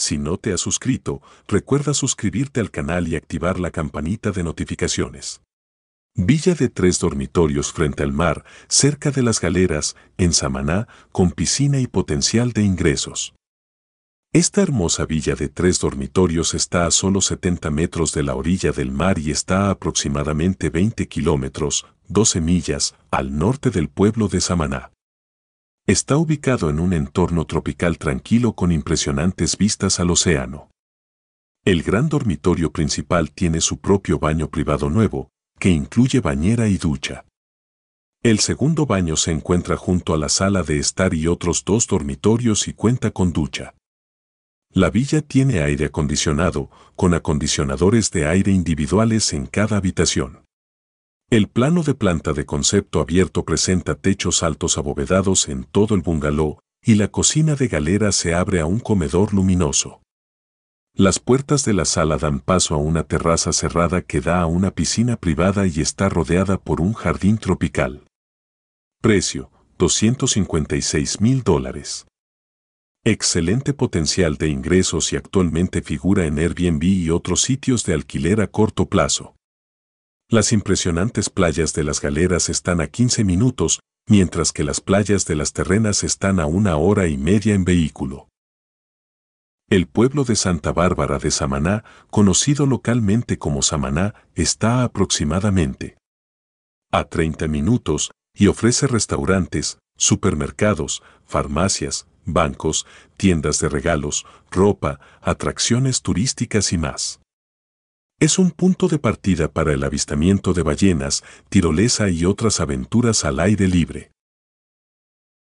Si no te has suscrito, recuerda suscribirte al canal y activar la campanita de notificaciones. Villa de tres dormitorios frente al mar, cerca de las galeras, en Samaná, con piscina y potencial de ingresos. Esta hermosa villa de tres dormitorios está a solo 70 metros de la orilla del mar y está a aproximadamente 20 kilómetros, 12 millas, al norte del pueblo de Samaná. Está ubicado en un entorno tropical tranquilo con impresionantes vistas al océano. El gran dormitorio principal tiene su propio baño privado nuevo, que incluye bañera y ducha. El segundo baño se encuentra junto a la sala de estar y otros dos dormitorios y cuenta con ducha. La villa tiene aire acondicionado, con acondicionadores de aire individuales en cada habitación. El plano de planta de concepto abierto presenta techos altos abovedados en todo el bungalow y la cocina de galera se abre a un comedor luminoso. Las puertas de la sala dan paso a una terraza cerrada que da a una piscina privada y está rodeada por un jardín tropical. Precio, 256 mil dólares. Excelente potencial de ingresos y actualmente figura en Airbnb y otros sitios de alquiler a corto plazo. Las impresionantes playas de las galeras están a 15 minutos, mientras que las playas de las terrenas están a una hora y media en vehículo. El pueblo de Santa Bárbara de Samaná, conocido localmente como Samaná, está aproximadamente a 30 minutos y ofrece restaurantes, supermercados, farmacias, bancos, tiendas de regalos, ropa, atracciones turísticas y más es un punto de partida para el avistamiento de ballenas, tirolesa y otras aventuras al aire libre.